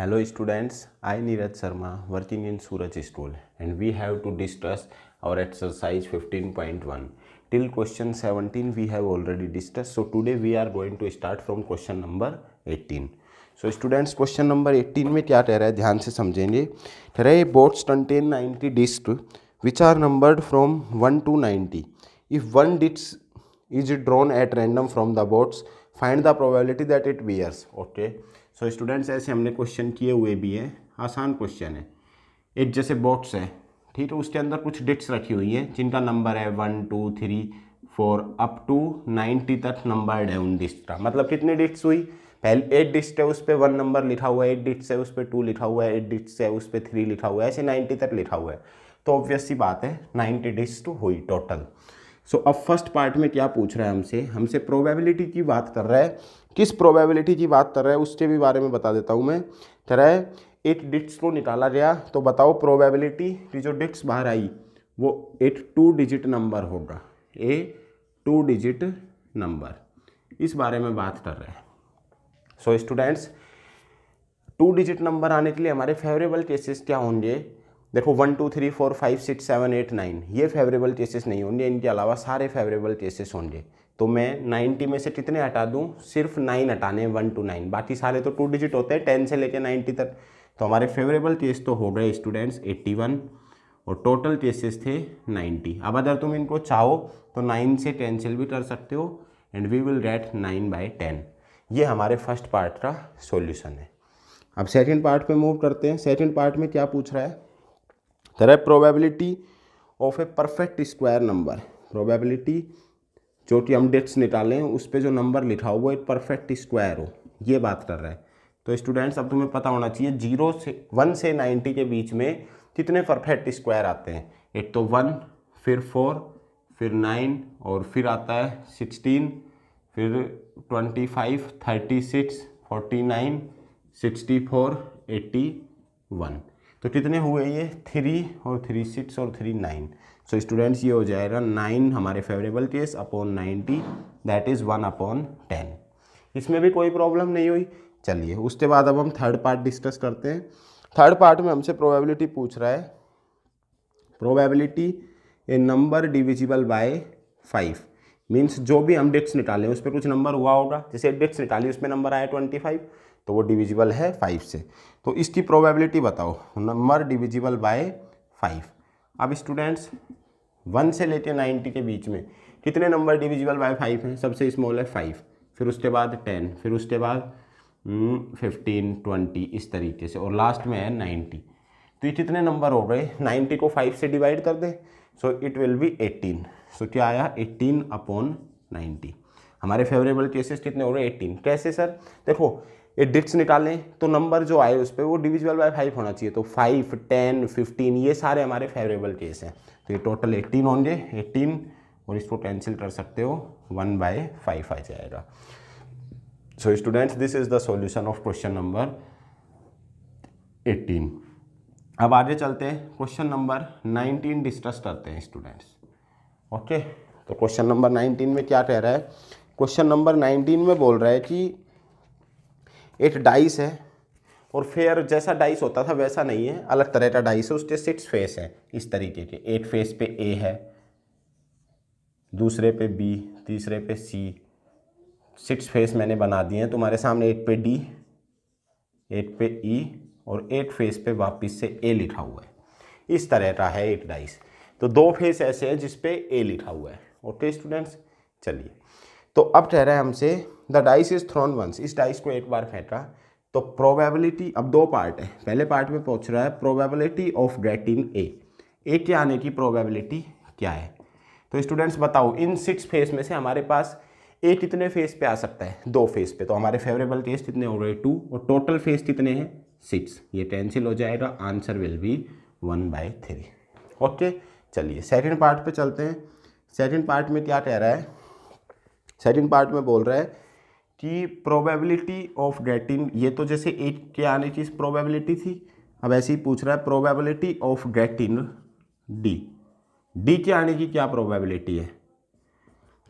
Hello students I Neeraj Sharma working in Suraj school and we have to discuss our exercise 15.1 till question seventeen we have already discuss so today we are going to start from question number 18 so students question number 18 में क्या कह रहा है ध्यान से समझेंगे कह रहे box contain ninety disc which are numbered from one to ninety if one disc is drawn at random from the box find the probability that it bears okay so so, students ऐसे हमने question किए हुए भी हैं आसान question है एक जैसे बॉक्स है ठीक है तो उसके अंदर कुछ डिट्स रखी हुई हैं जिनका नंबर है one two three four up to ninety तक नंबर्ड है उन डिस्ट का मतलब कितनी डिट्स हुई पहले एट डिस्ट है उस पर वन नंबर लिखा हुआ है एट डिट्स है उस पर टू लिखा हुआ है एट डिट्स है उस पर थ्री लिखा हुआ है ऐसे नाइन्टी तक लिखा हुआ है तो ऑब्वियस सी बात है नाइन्टी डिस्ट तो हुई टोटल सो so, अब फर्स्ट पार्ट में क्या पूछ रहा है हमसे हमसे प्रोबेबिलिटी की बात कर रहा है किस प्रोबेबिलिटी की बात कर रहा है उसके भी बारे में बता देता हूँ मैं कह रहा है एक डिट्स को निकाला गया तो बताओ प्रोबेबिलिटी की जो डिट्स बाहर आई वो एट टू डिजिट नंबर होगा ए टू डिजिट नंबर इस बारे में बात कर रहे हैं so students two digit number आने के लिए हमारे फेवरेबल केसेस क्या होंगे देखो one two three four five six seven eight nine ये फेवरेबल केसेस नहीं होंगे इनके अलावा सारे फेवरेबल केसेस होंगे तो मैं नाइन्टी में से कितने हटा दूँ सिर्फ नाइन हटाने वन टू नाइन बाकी सारे तो टू डिजिट होते हैं टेन से लेकर नाइन्टी तक तो हमारे फेवरेबल केस तो हो गए स्टूडेंट्स एट्टी वन और टोटल केसेस थे नाइन्टी अब अगर तुम इनको चाहो तो नाइन से कैंसिल भी कर सकते हो and we will get nine by ten ये हमारे फर्स्ट पार्ट का सॉल्यूशन है अब सेकंड पार्ट पे मूव करते हैं सेकंड पार्ट में क्या पूछ रहा है तरह probability of a perfect square number probability जो कि हम डेट्स निकालें उस पर जो नंबर लिखा हो वो एक परफेक्ट स्क्वायर हो ये बात कर रहा है तो स्टूडेंट्स अब तुम्हें पता होना चाहिए जीरो से वन से नाइन्टी के बीच में कितने परफेक्ट स्क्वायर आते हैं एक तो वन फिर फोर फिर नाइन और फिर आता है सिक्सटीन फिर twenty five thirty six forty nine sixty four eighty one तो कितने हुए ये थ्री और थ्री सिक्स और थ्री नाइन सो स्टूडेंट्स ये हो जाएगा नाइन हमारे favourable case upon ninety that is one upon ten इसमें भी कोई प्रॉब्लम नहीं हुई चलिए उसके बाद अब हम थर्ड पार्ट डिस्कस करते हैं थर्ड पार्ट में हमसे प्रोबेबिलिटी पूछ रहा है probability a number divisible by five means जो भी हम डिट्स निकालें उस पर कुछ नंबर हुआ होगा जैसे डिट्स निकाली उसमें नंबर आया ट्वेंटी फाइव तो वो डिविजिबल है फाइव से तो इसकी प्रोबेबिलिटी बताओ नंबर डिविजिबल बाय फाइव अब स्टूडेंट्स वन से लेके नाइन्टी के बीच में कितने नंबर डिविजिबल बाय फाइव हैं सबसे स्मॉल है फाइव फिर उसके बाद टेन फिर उसके बाद फिफ्टीन हम्म, ट्वेंटी इस तरीके से और लास्ट में है नाइन्टी तो ये कितने नंबर हो गए नाइन्टी को फाइव से डिवाइड कर दे so it will be eighteen so क्या आया एटीन अपॉन नाइन्टी हमारे फेवरेबल केसेस कितने हो हैं एट्टीन कैसे सर देखो ये डिट्स निकालें तो नंबर जो आए उस पर वो डिविजल बाय फाइव होना चाहिए तो फाइव टेन फिफ्टीन ये सारे हमारे फेवरेबल केस हैं तो ये टोटल एट्टीन होंगे एट्टीन और इसको कैंसिल कर सकते हो वन बाय फाइव आ जाएगा so students this is the solution of question number eighteen अब आगे चलते हैं क्वेश्चन नंबर नाइनटीन डिस्कस करते हैं स्टूडेंट्स ओके तो क्वेश्चन नंबर नाइनटीन में क्या कह रहा है क्वेश्चन नंबर नाइनटीन में बोल रहा है कि एक डाइस है और फेयर जैसा डाइस होता था वैसा नहीं है अलग तरह का डाइस है उसके सिक्स फेस है इस तरीके के एट फेस पे ए है दूसरे पे बी तीसरे पे सी सिक्स फेस मैंने बना दिए हैं तुम्हारे सामने एट पे डी एट पे ई e और एट फेस पे वापस से ए लिखा हुआ है इस तरह का है एट डाइस तो दो फेस ऐसे हैं जिसपे ए लिखा हुआ है ओके स्टूडेंट्स चलिए तो अब कह रहे हैं हमसे the dice is thrown once इस डाइस को एक बार फेंका तो प्रोबेबिलिटी अब दो पार्ट है पहले पार्ट में पूछ रहा है probability of getting a A के आने की प्रोबेबिलिटी क्या है तो स्टूडेंट्स बताओ इन सिक्स फेज में से हमारे पास ए कितने फेज पे आ सकता है दो फेज पे तो हमारे फेवरेबल केस कितने हो रहे टू और टोटल फेज कितने हैं सिक्स ये कैंसिल हो जाएगा answer will be one by three okay चलिए सेकेंड पार्ट पे चलते हैं सेकेंड पार्ट में क्या कह रहा है सेकेंड पार्ट में बोल रहा है कि प्रोबेबिलिटी ऑफ गेटिंग ये तो जैसे एट के आने की प्रोबेबिलिटी थी अब ऐसे ही पूछ रहा है probability of getting D D के आने की क्या प्रोबेबिलिटी है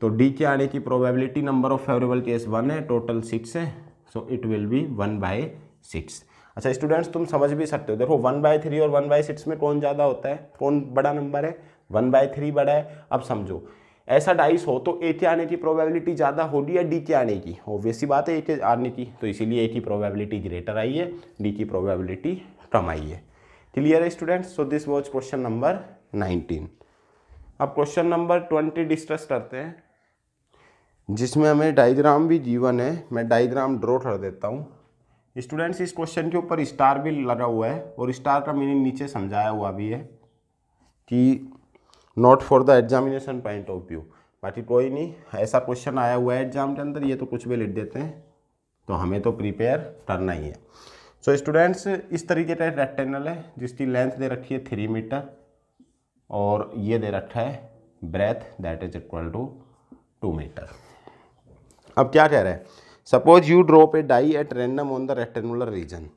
तो डी के आने की probability number of favourable case one है टोटल सिक्स है so it will be one by six अच्छा स्टूडेंट्स तुम समझ भी सकते हो देखो वन बाय थ्री और वन बाय सिक्स में कौन ज़्यादा होता है कौन बड़ा नंबर है वन बाय थ्री बड़ा है अब समझो ऐसा डाइस हो तो ए के आने की प्रोबेबिलिटी ज़्यादा होगी या डी के आने की ऑब्वियसली बात है ए के आने की तो इसीलिए ए की प्रोबेबिलिटी ग्रेटर आई है डी की प्रोबेबिलिटी कम आई है क्लियर है students so this was question number nineteen अब क्वेश्चन नंबर ट्वेंटी डिस्कस करते हैं जिसमें हमें डाइग्राम भी जीवन है मैं डाइग्राम ड्रॉ कर देता हूँ स्टूडेंट्स इस क्वेश्चन के ऊपर स्टार भी लगा हुआ है और स्टार का मीनिंग नीचे समझाया हुआ भी है कि not for the examination point of view बाकी कोई नहीं ऐसा क्वेश्चन आया हुआ है एग्जाम के अंदर ये तो कुछ भी लिख देते हैं तो हमें तो प्रिपेयर करना ही है सो so, स्टूडेंट्स इस तरीके का रेक्टेनल है जिसकी लेंथ दे रखी है थ्री मीटर और ये दे रखा है breadth that is equal to two metre अब क्या कह रहे हैं you drop a die at random on the rectangular region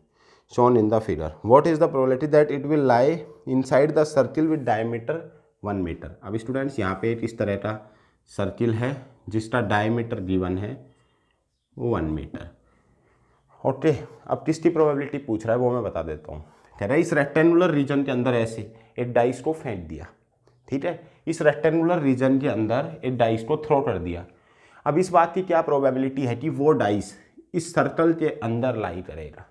shown in the figure what is the the that it will lie inside the circle with diameter one metre अब students यहाँ पे इस तरह का circle है जिसका diameter given है one metre okay अब किसकी प्रोबेबिलिटी पूछ रहा है वो मैं बता देता हूँ कह रहा है इस रेक्टेंगुलर रीजन के अंदर ऐसे एक डाइस को फेंक दिया ठीक है इस रेक्टेंगुलर रीजन के अंदर एक डाइस को थ्रो कर दिया अब इस बात की क्या प्रोबेबिलिटी है कि वो डाइस इस सर्कल के अंदर लाई करेगा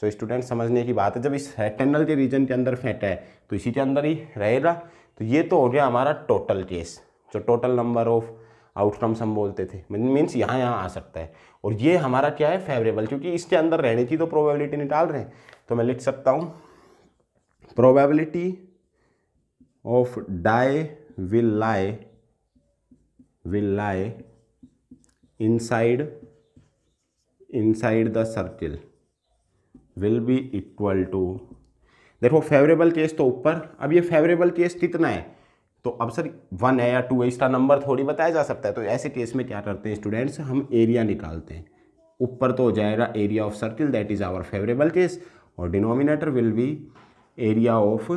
सो so, स्टूडेंट समझने की बात है जब इस रेक्टेंगल के रीजन के अंदर फेंटा है तो इसी के अंदर ही रहेगा तो ये तो हो गया हमारा टोटल केस जो टोटल नंबर ऑफ़ आउटकम्स हम बोलते थे मीन्स यहाँ यहाँ आ सकता है और ये हमारा क्या है फेवरेबल क्योंकि इसके अंदर रहने की तो प्रोबेबिलिटी निकाल रहे हैं तो मैं लिख सकता हूँ probability of die will lie will lie inside inside the circle will be equal to देखो फेवरेबल केस तो ऊपर अब ये फेवरेबल केस कितना है तो अब सर वन है या टू है इसका नंबर थोड़ी बताया जा सकता है तो ऐसे केस में क्या करते हैं स्टूडेंट्स हम एरिया निकालते हैं ऊपर तो हो जाएगा area of circle that is our favourable case और denominator will be area of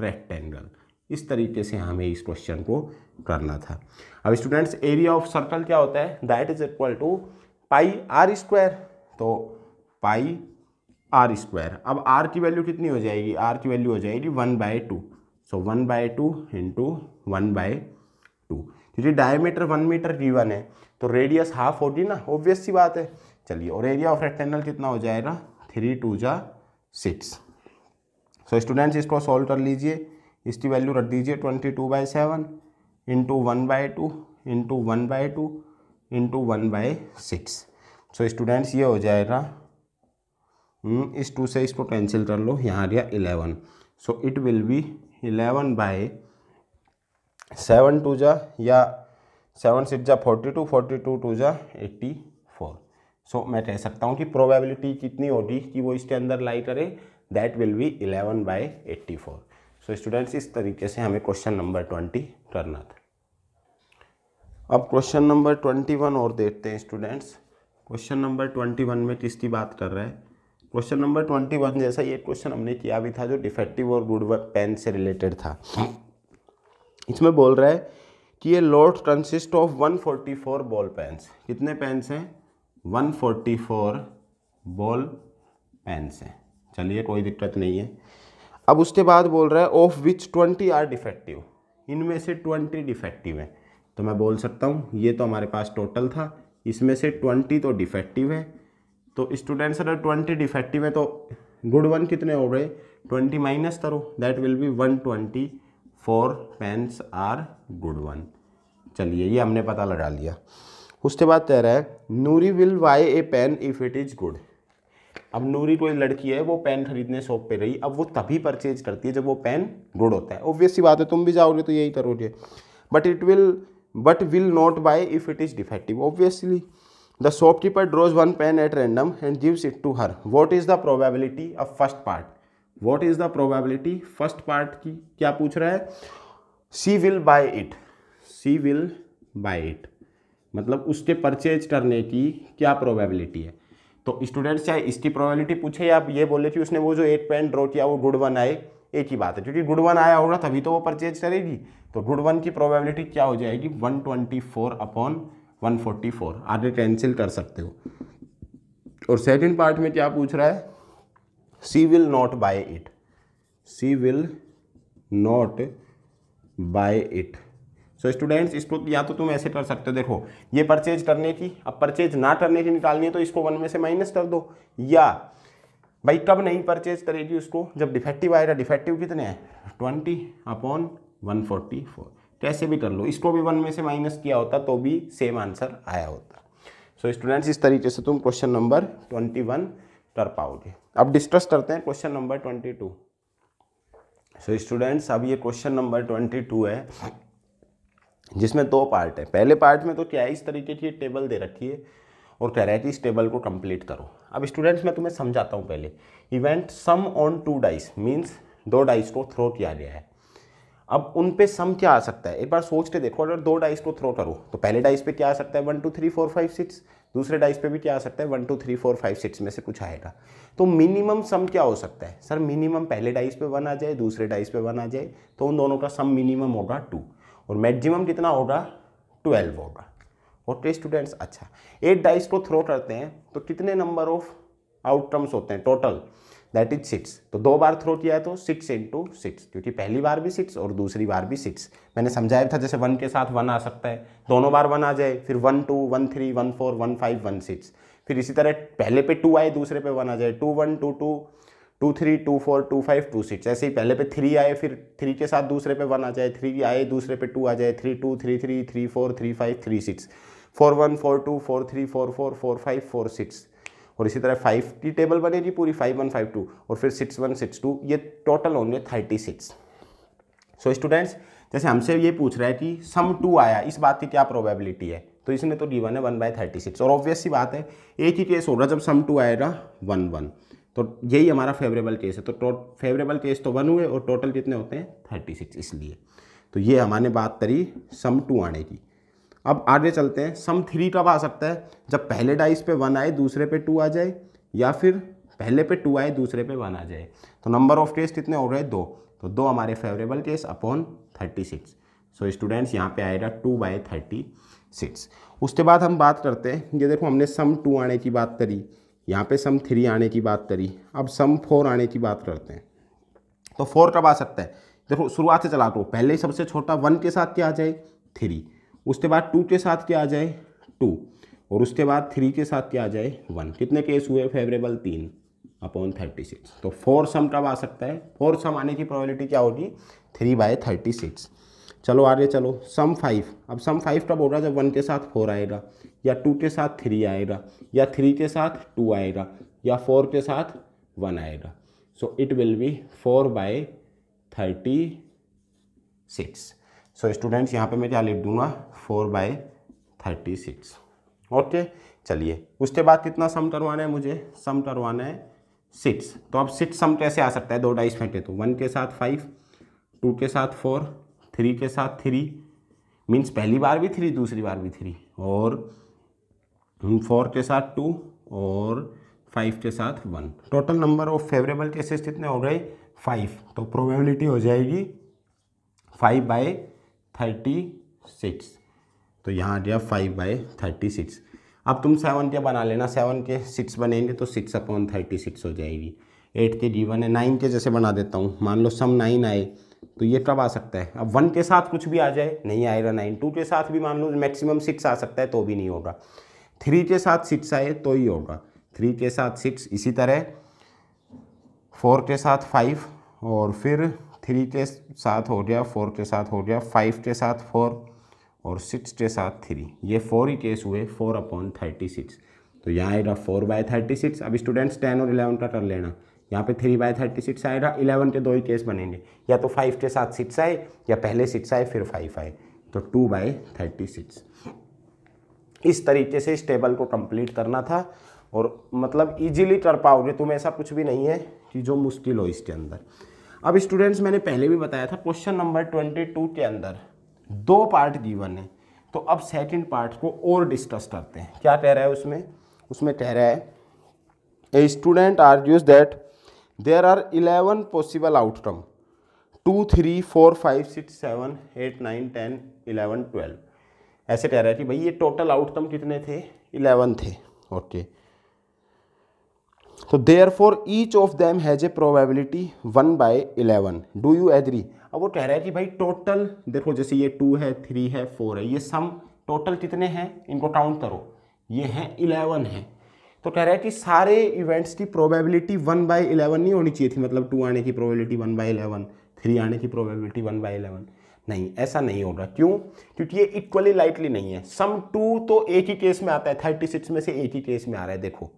rectangle इस तरीके से हमें इस क्वेश्चन को करना था अब स्टूडेंट्स एरिया ऑफ सर्कल क्या होता है that is equal to pi r square तो पाई आर स्क्वायर अब आर की वैल्यू कितनी हो जाएगी आर की वैल्यू हो जाएगी one by two so one by two into one by two क्योंकि डायमीटर वन मीटर वन है तो रेडियस हाफ होगी ना ऑब्वियस सी बात है चलिए और एरिया ऑफ रेक्टेंगल कितना हो जाएगा थ्री टू जा सिक्स सो स्टूडेंट्स इसको सॉल्व कर लीजिए इसकी वैल्यू रख दीजिए twenty two by seven into one by two into one by two into one by six so students ये हो जाएगा हम्म, इस टू से इसको कैंसिल कर लो यहाँ आ गया eleven so it will be eleven by seven two जा या सेवन सिक्स जा forty two forty two two जा एट्टी फोर सो मैं कह सकता हूँ कि प्रोबेबिलिटी कितनी होगी कि वो इसके अंदर लाई करे that will be eleven by eighty four so students इस तरीके से हमें क्वेश्चन नंबर ट्वेंटी करना था अब क्वेश्चन नंबर ट्वेंटी वन और देखते हैं students question number twenty one में किसकी बात कर रहा है क्वेश्चन नंबर ट्वेंटी वन जैसा ये क्वेश्चन हमने किया भी था जो डिफेक्टिव और गुड पेन से रिलेटेड था इसमें बोल रहा है कि ये lot consist of 144 ball pens कितने पेन्स हैं 144 बॉल पेन्स हैं चलिए कोई दिक्कत नहीं है अब उसके बाद बोल रहा है ऑफ विच 20 आर डिफेक्टिव इनमें से 20 डिफेक्टिव हैं तो मैं बोल सकता हूँ ये तो हमारे पास टोटल था इसमें से 20 तो डिफेक्टिव है तो स्टूडेंट्स अगर ट्वेंटी डिफेक्टिव है तो गुड वन कितने हो गए ट्वेंटी माइनस करो that will be one twenty four pens are good one चलिए ये हमने पता लगा लिया उसके बाद कह रहा है Noori will buy a pen if it is good अब नूरी कोई लड़की है वो पेन खरीदने शॉप पे रही अब वो तभी परचेज करती है जब वो पेन गुड होता है ओब्वियसली बात है तुम भी जाओगे तो यही करोगे but it will but will not buy if it is defective obviously The shopkeeper draws one pen at random and gives it to her what is the probability of first part what is the probability first part की क्या पूछ रहा है she will buy it she will buy it मतलब उसके purchase करने की क्या प्रोबेबिलिटी है तो स्टूडेंट्स चाहे इसकी प्रोबेबिलिटी पूछे या आप ये बोले कि उसने वो जो एट पेन ड्रॉ किया वो गुड वन आए एक ही बात है क्योंकि गुड वन आया होगा तभी तो वो परचेज करेगी तो गुड वन की प्रोबेबिलिटी क्या हो जाएगी वन ट्वेंटी फोर अपॉन 144 आगे कैंसिल कर सकते हो और सेकंड पार्ट में क्या पूछ रहा है she will not buy it she will not buy it so students इसको या तो तुम ऐसे कर सकते हो देखो ये परचेज करने की अब परचेज ना करने की निकालनी है तो इसको वन में से माइनस कर दो या भाई कब नहीं परचेज करेगी उसको जब डिफेक्टिव आएगा डिफेक्टिव कितने हैं twenty upon one forty four कैसे तो भी कर लो इसको भी वन में से माइनस किया होता तो भी सेम आंसर आया होता सो so, स्टूडेंट्स इस तरीके से तुम क्वेश्चन नंबर ट्वेंटी वन कर पाओगे अब डिस्कस करते हैं question number twenty two so students अब ये क्वेश्चन नंबर ट्वेंटी टू है जिसमें दो पार्ट है पहले पार्ट में तो क्या है इस तरीके की टेबल दे रखी है और कह रहा है कि इस टेबल को कंप्लीट करो अब स्टूडेंट्स मैं तुम्हें समझाता हूँ पहले event sum on two dice means दो डाइस को थ्रो किया गया है अब उन पे सम क्या आ सकता है एक बार सोच के देखो अगर दो डाइस को थ्रो करो तो पहले डाइस पे क्या आ सकता है one two three four five six दूसरे डाइस पे भी क्या आ सकता है one two three four five six में से कुछ आएगा तो मिनिमम सम क्या हो सकता है सर मिनिमम पहले डाइस पे वन आ जाए दूसरे डाइस पे वन आ जाए तो उन दोनों का सम मिनिमम होगा टू और मैक्सिमम कितना होगा ट्वेल्व होगा ओके स्टूडेंट्स तो अच्छा एट डाइस को थ्रो करते हैं तो कितने नंबर ऑफ आउटकम्स होते हैं टोटल दैट इज सिट्स तो दो बार थ्रो किया है तो इन इंटू सिक्स क्योंकि पहली बार भी सिक्स और दूसरी बार भी सिक्स मैंने समझाया था जैसे वन के साथ वन आ सकता है दोनों बार वन आ जाए फिर one two one three one four one five one six फिर इसी तरह पहले पे टू आए दूसरे पे वन आ जाए two one two two two three two four two five two six ऐसे ही पहले पे थ्री आए फिर थ्री के साथ दूसरे पे वन आ जाए थ्री आए दूसरे पे टू आ जाए three two three three three four three five three six four one four two four three four four four five four six और इसी तरह फाइव की टेबल बनेगी पूरी फाइव वन फाइव टू और फिर सिक्स वन सिक्स टू ये total होंगे थर्टी सिक्स सो स्टूडेंट्स जैसे हमसे ये पूछ रहा है कि सम टू आया इस बात की क्या प्रोबेबिलिटी है तो इसने तो वन है वन बाय थर्टी सिक्स और ऑब्वियस सी बात है एक ही केस होगा जब सम टू आएगा वन वन तो यही हमारा फेवरेबल केस है तो, तो फेवरेबल केस तो वन हुए और टोटल कितने होते हैं थर्टी सिक्स इसलिए तो ये हमारे बात करी सम टू आने की अब आगे चलते हैं सम थ्री कब आ सकता है जब पहले डाइस पे वन आए दूसरे पे टू आ जाए या फिर पहले पे टू आए दूसरे पे वन आ जाए तो नंबर ऑफ टेस्ट कितने हो गए दो तो दो हमारे favourable case upon thirty six so students यहाँ पे आएगा टू बाई थर्टी सिक्स उसके बाद हम बात करते हैं ये देखो हमने सम टू आने की बात करी यहाँ पे सम थ्री आने की बात करी अब सम फोर आने की बात करते हैं तो फोर कब आ सकता है देखो शुरुआत से चला दो पहले ही सबसे छोटा वन के साथ क्या आ जाए थ्री उसके बाद टू के साथ क्या आ जाए टू और उसके बाद थ्री के साथ क्या आ जाए वन कितने केस हुए फेवरेबल तीन अपॉन थर्टी सिक्स तो फोर सम कब आ सकता है फोर सम आने की प्रोबेबिलिटी क्या होगी थ्री बाय थर्टी सिक्स चलो आगे चलो सम फाइव अब सम फाइव कब होगा जब वन के साथ फोर आएगा या टू के साथ थ्री आएगा या थ्री के साथ टू आएगा या फोर के साथ वन आएगा so it will be four by thirty six so students यहाँ पे मैं क्या लिख दूंगा four by thirty six okay चलिए उसके बाद कितना सम करवाना है मुझे सम करवाना है सिक्स तो अब सिक्स सम कैसे आ सकता है दो डाइस फेंटे तो वन के साथ फाइव टू के साथ फोर थ्री के साथ थ्री मीन्स पहली बार भी थ्री दूसरी बार भी थ्री और फोर के साथ टू और फाइव के साथ one total number of favourable cases कितने हो गए फाइव तो प्रोबेबिलिटी हो जाएगी फाइव बाई थर्टी सिक्स तो यहाँ आ गया फाइव बाई थर्टी सिक्स अब तुम सेवन के बना लेना सेवन के सिक्स बनेंगे तो सिक्स अपॉन थर्टी सिक्स हो जाएगी एट के जीवन है नाइन के जैसे बना देता हूँ मान लो सम नाइन आए तो ये कब आ सकता है अब वन के साथ कुछ भी आ जाए नहीं आएगा नाइन टू के साथ भी मान लो मैक्सिमम सिक्स आ सकता है तो भी नहीं होगा थ्री के साथ सिक्स आए तो ही होगा थ्री के साथ सिक्स इसी तरह फोर के साथ फाइव और फिर थ्री के साथ हो गया फोर के साथ हो गया फाइव के साथ फोर और सिक्स के साथ थ्री ये फोर ही केस हुए फोर अपॉन थर्टी सिक्स तो यहाँ आएगा फोर बाय थर्टी सिक्स अब स्टूडेंट्स टेन और इलेवन का कर लेना यहाँ पे थ्री बाय थर्टी सिक्स आएगा इलेवन के दो ही केस बनेंगे या तो फाइव के साथ सिक्स आए या पहले सिक्स आए फिर फाइव आए तो टू बाय थर्टी सिक्स इस तरीके से इस टेबल को कंप्लीट करना था और मतलब इजीली कर पाओगे तुम ऐसा कुछ भी नहीं है कि जो मुश्किल हो इसके अंदर अब स्टूडेंट्स मैंने पहले भी बताया था क्वेश्चन नंबर ट्वेंटी टू के अंदर दो पार्ट गिवन है तो अब सेकंड पार्ट को और डिस्कस करते हैं क्या कह रहा है उसमें उसमें कह रहा है a student argues that there are eleven possible outcome two three four five six seven eight nine ten eleven twelve ऐसे कह रहा है कि भाई ये टोटल आउटकम कितने थे इलेवन थे ओके okay. तो therefore each of them has a probability one by eleven do you agree अब वो कह रहा है कि भाई टोटल देखो जैसे ये टू है थ्री है फोर है ये सम टोटल कितने हैं इनको काउंट करो ये हैं इलेवन है तो कह रहा है कि सारे इवेंट्स की प्रोबेबिलिटी वन बाई इलेवन नहीं होनी चाहिए थी मतलब टू आने की probability one by eleven three आने की प्रोबेबिलिटी वन बाई इलेवन नहीं ऐसा नहीं होगा क्यों क्योंकि ये इक्वली लाइटली नहीं है सम टू तो एक ही केस में आता है थर्टी सिक्स में से एक ही केस में आ रहा है देखो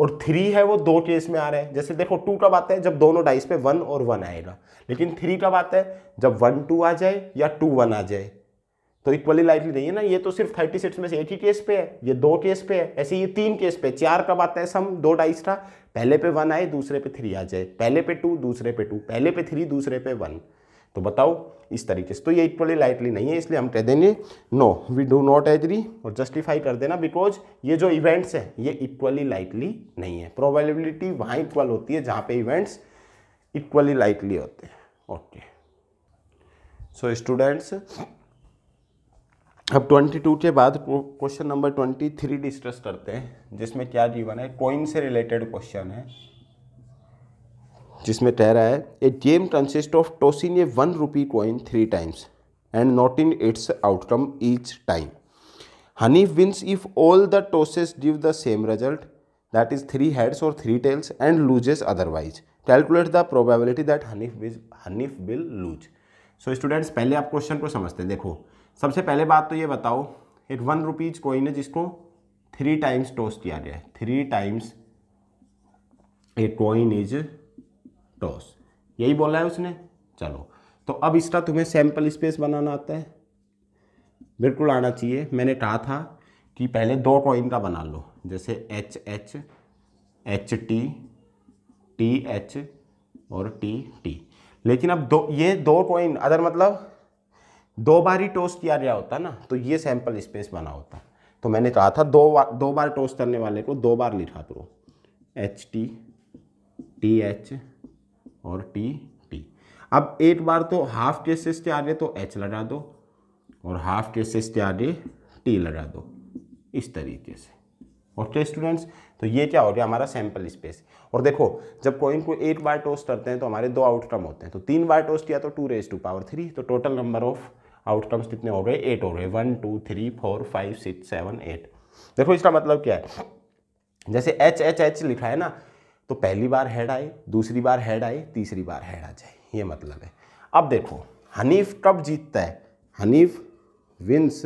और थ्री है वो दो केस में आ रहे हैं जैसे देखो टू कब आता है जब दोनों डाइस पे वन और वन आएगा लेकिन थ्री कब आता है जब वन टू आ जाए या टू वन आ जाए तो इक्वली लाइटली नहीं है ना ये तो सिर्फ थर्टी सिक्स में से एक ही केस पे है ये दो केस पे है ऐसे ये तीन केस पे चार कब आता है सम दो डाइस का पहले पे वन आए दूसरे पे थ्री आ जाए पहले पे टू दूसरे पे टू पहले पे थ्री दूसरे पे वन तो बताओ इस तरीके से तो ये इक्वली लाइटली नहीं है इसलिए हम कह देंगे no we do not agree और जस्टिफाई कर देना बिकॉज ये जो इवेंट्स हैं ये इक्वली लाइटली नहीं है प्रोबेबिलिटी वहाँ इक्वल होती है जहाँ पे इवेंट्स इक्वली लाइटली होते हैं ओके सो स्टूडेंट्स अब 22 के बाद क्वेश्चन नंबर 23 डिस्कस करते हैं जिसमें क्या जीवन है कोइन से रिलेटेड क्वेश्चन है जिसमें कह रहा है a game consist of tossing a one rupee coin three times and not in its outcome each time Hanif wins if all the tosses give the same result that is three heads और three tails and loses otherwise calculate the probability that Hanif will Hanif will lose so students पहले आप question को समझते हैं देखो सबसे पहले बात तो ये बताओ एक वन रुपीज कॉइन है जिसको थ्री टाइम्स टोस्ट किया गया है three times a coin is toss यही बोला है उसने चलो तो अब इसका तुम्हें सैंपल स्पेस बनाना आता है बिल्कुल आना चाहिए मैंने कहा था कि पहले दो कॉइन का बना लो जैसे H H H T T H और टी टी लेकिन अब दो ये दो कॉइन अदर मतलब दो बार ही टोस्ट किया गया होता ना तो ये सैंपल स्पेस बना होता तो मैंने कहा था दो बार दो बार टोस्ट करने वाले को दो बार लिखा करो एच टी टी एच और टी टी अब एट बार तो हाफ के से के आगे तो एच लगा दो और हाफ के से के आगे टी लगा दो इस तरीके से ओके स्टूडेंट्स तो, तो ये क्या हो गया हमारा सैंपल स्पेस और देखो जब कोइन को एट बार टोस्ट करते हैं तो हमारे दो आउटकम होते हैं तो तीन बार टोस्ट किया तो two raise to power three तो टोटल नंबर ऑफ आउटकम्स कितने हो गए एट हो गए one two three four five six seven eight देखो इसका मतलब क्या है जैसे एच एच एच लिखा है ना तो पहली बार हेड आए दूसरी बार हेड आए तीसरी बार हेड आ जाए ये मतलब है अब देखो हनीफ कब जीतता है हनीफ विंस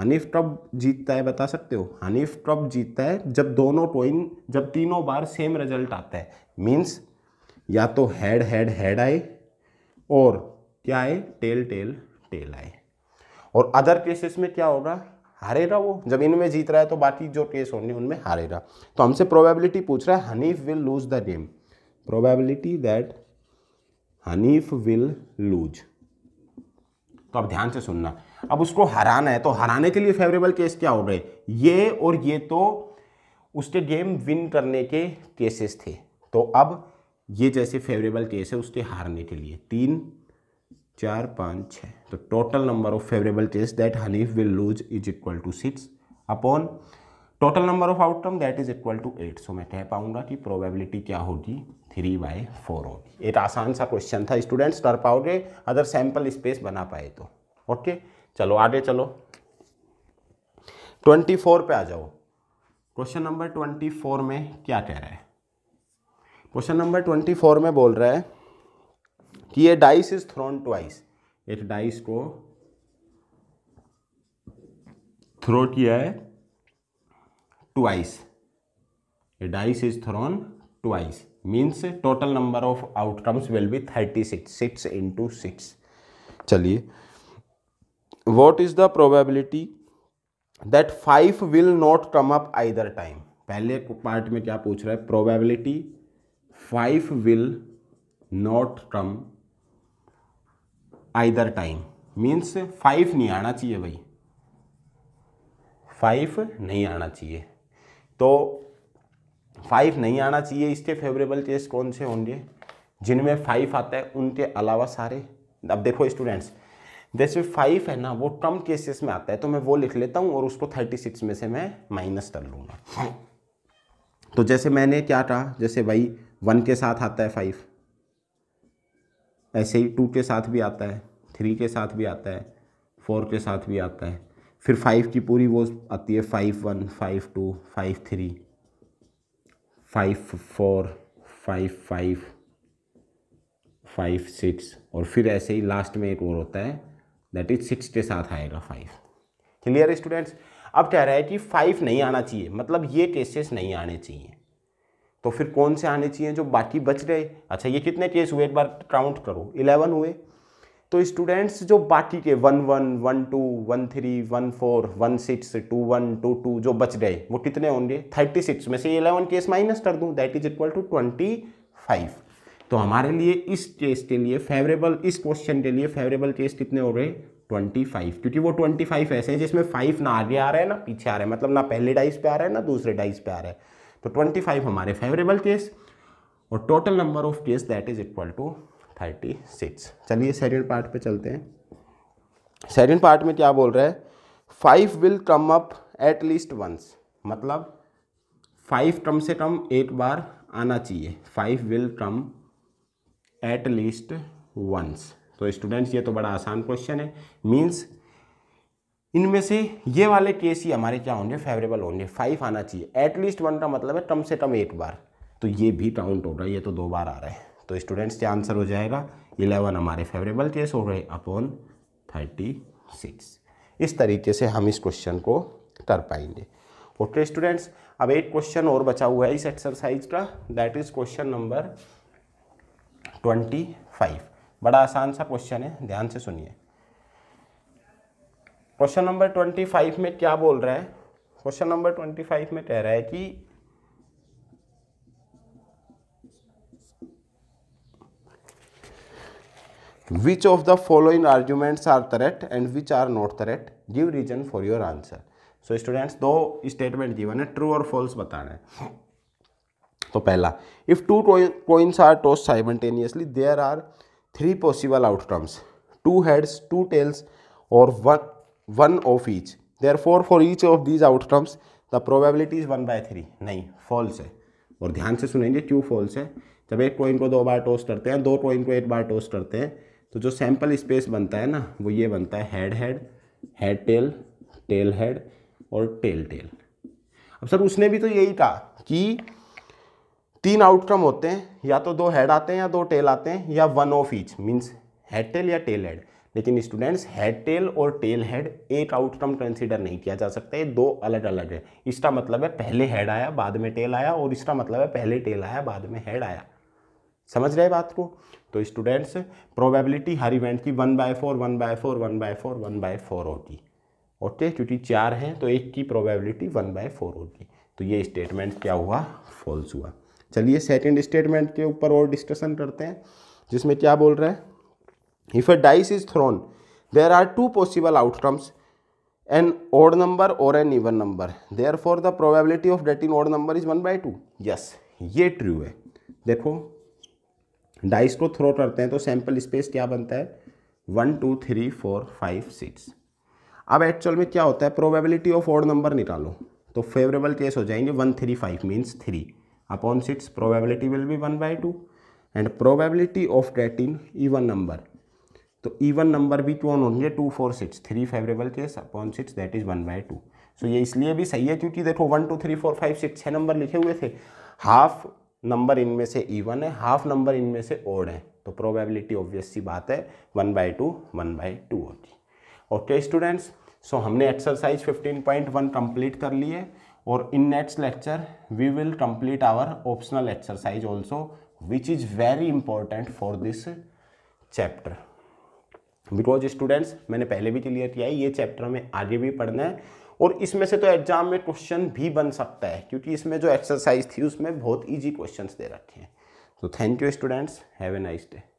हनीफ कब जीतता है बता सकते हो हनीफ कब जीतता है जब दोनों कॉइन जब तीनों बार सेम रिजल्ट आता है मीन्स या तो हेड हेड हेड आए और क्या आए टेल टेल टेल आए और अदर केसेस में क्या होगा हारेगा वो जब इनमें जीत रहा है तो बाकी जो केस होंगे उनमें हारेगा तो हमसे प्रोबेबिलिटी पूछ रहा है Hanif will lose the game probability that Hanif will lose तो अब ध्यान से सुनना अब उसको हराना है तो हराने के लिए फेवरेबल केस क्या हो गए ये और ये तो उसके गेम विन करने के केसेस थे तो अब ये जैसे फेवरेबल केस है उसके हारने के लिए तीन चार पाँच छः तो total number of favourable test that Hanif will lose is equal to six upon total number of outcome that is equal to eight सो मैं कह पाऊंगा कि प्रोबेबिलिटी क्या होगी थ्री बाई फोर होगी एक आसान सा क्वेश्चन था स्टूडेंट्स कर पाओगे अगर सैम्पल स्पेस बना पाए तो ओके चलो आगे चलो ट्वेंटी फोर पे आ जाओ क्वेश्चन नंबर ट्वेंटी फोर में क्या कह रहा है क्वेश्चन नंबर ट्वेंटी फोर में बोल रहा है कि ये डाइस इज थ्रोन ट्वाइस एक डाइस को थ्रो किया है twice a dice is thrown twice means total number of outcomes will be thirty six six into six चलिए what is the probability that five will not come up either time पहले part में क्या पूछ रहा है probability five will not come either time means five नहीं आना चाहिए भाई फाइव नहीं आना चाहिए तो फाइव नहीं आना चाहिए इसके फेवरेबल केस कौन से होंगे जिनमें फाइव आता है उनके अलावा सारे अब देखो स्टूडेंट्स जैसे फाइव है ना वो कम केसेस में आता है तो मैं वो लिख लेता हूँ और उसको थर्टी सिक्स में से मैं माइनस कर लूँगा तो जैसे मैंने क्या कहा जैसे भाई वन के साथ आता है फाइव ऐसे ही टू के साथ भी आता है थ्री के साथ भी आता है फोर के साथ भी आता है फिर फाइव की पूरी वो आती है five one five two five three five four five five five six और फिर ऐसे ही लास्ट में एक और होता है दैट इज सिक्स के साथ आएगा फाइव क्लियर स्टूडेंट्स अब कह रहा है कि फाइव नहीं आना चाहिए मतलब ये केसेस नहीं आने चाहिए तो फिर कौन से आने चाहिए जो बाकी बच रहे अच्छा ये कितने केस हुए एक बार काउंट करो इलेवन हुए तो स्टूडेंट्स जो बाकी के one one one two one three one four one six two one two two जो बच गए वो कितने होंगे थर्टी सिक्स में से इलेवन केस माइनस कर दूँ that is equal to twenty five तो हमारे लिए इस केस के लिए फेवरेबल इस क्वेश्चन के लिए फेवरेबल केस कितने हो रहे ट्वेंटी फाइव क्योंकि वो ट्वेंटी फाइव ऐसे हैं जिसमें फाइव ना आगे आ रहा है ना पीछे आ रहा है मतलब ना पहले डाइस पे आ रहा है ना दूसरे डाइस पे आ रहा है तो 25 हमारे फेवरेबल केस और total number of case that is equal to 36 चलिए सेकेंड पार्ट पे चलते हैं सेकेंड पार्ट में क्या बोल रहा है five will come up at least once मतलब फाइव कम से कम एक बार आना चाहिए five will come at least once तो स्टूडेंट्स ये तो बड़ा आसान क्वेश्चन है मीन्स इनमें से ये वाले केस ही हमारे क्या होंगे फेवरेबल होंगे फाइव आना चाहिए एटलीस्ट वन का मतलब है कम से कम एक बार तो ये भी काउंट हो रहा है ये तो दो बार आ रहा है तो स्टूडेंट्स के आंसर हो जाएगा इलेवन हमारे फेवरेबल केस हो हैं अपॉन थर्टी सिक्स इस तरीके से हम इस क्वेश्चन को कर पाएंगे ओके स्टूडेंट्स अब एक क्वेश्चन और बचा हुआ है इस एक्सरसाइज का that is question number twenty five बड़ा आसान सा क्वेश्चन है ध्यान से सुनिए क्वेश्चन नंबर ट्वेंटी फाइव में क्या बोल रहा है क्वेश्चन नंबर ट्वेंटी फाइव में कह रहा है कि which of the following arguments are threat and which are not threat give reason for your answer so students दो स्टेटमेंट जीवन है ट्रू और फॉल्स बता रहे तो पहला if two coins are toss simultaneously there are three possible outcomes two heads two tails और one one of each therefore for each of these outcomes the probability is one by three नहीं false है और ध्यान से सुनेंगे क्यों false है जब एक कॉइन को दो बार टोस्ट करते हैं दो कॉइन को एक बार टोस्ट करते हैं तो जो सैम्पल स्पेस बनता है ना वो ये बनता है head head head tail tail head और टेल टेल अब सर उसने भी तो यही कहा कि तीन आउटकम होते हैं या तो दो हेड आते हैं या दो टेल आते हैं या one of each means head tail या टेल हेड लेकिन स्टूडेंट्स हेड टेल और टेल हेड एक आउटकम कंसिडर नहीं किया जा सकता ये दो अलग अलग है इसका मतलब है पहले हेड आया बाद में टेल आया और इसका मतलब है पहले टेल आया बाद में हेड आया समझ रहे बात को तो स्टूडेंट्स प्रोबेबिलिटी हर इवेंट की one by four one by four one by four one by four होगी ओके क्योंकि चार हैं तो एक की प्रोबेबिलिटी वन बाय फोर होगी तो ये स्टेटमेंट क्या हुआ फॉल्स हुआ चलिए सेकंड स्टेटमेंट के ऊपर और डिस्कशन करते हैं जिसमें क्या बोल रहा है if is thrown there are two possible outcomes an odd number और an even number therefore the probability of getting odd number is one by two yes ये ट्रू है देखो डाइस को throw करते हैं तो sample space क्या बनता है one two three four five six अब एक्चुअल में क्या होता है प्रोबेबिलिटी ऑफ ओड नंबर निकालो तो फेवरेबल केस हो जाएंगे one three five means three upon six probability will be one by two and probability of getting even number तो इवन नंबर भी टू तो ऑन होंगे two four six three favourable case upon six that is one by two so ये इसलिए भी सही है क्योंकि देखो one two three four five six छः नंबर लिखे हुए थे हाफ नंबर इनमें से इवन है हाफ नंबर इनमें से ओड है तो प्रोबेबिलिटी ऑब्वियस सी बात है one by two one by two होती ओके स्टूडेंट्स सो हमने exercise fifteen point one complete कर ली है और in next lecture we will complete our optional exercise also which is very important for this chapter because students मैंने पहले भी clear किया है ये चैप्टर में आगे भी पढ़ना है और इसमें से तो एग्जाम में क्वेश्चन भी बन सकता है क्योंकि इसमें जो एक्सरसाइज थी उसमें बहुत ईजी क्वेश्चन दे रखे हैं तो thank you students have a nice day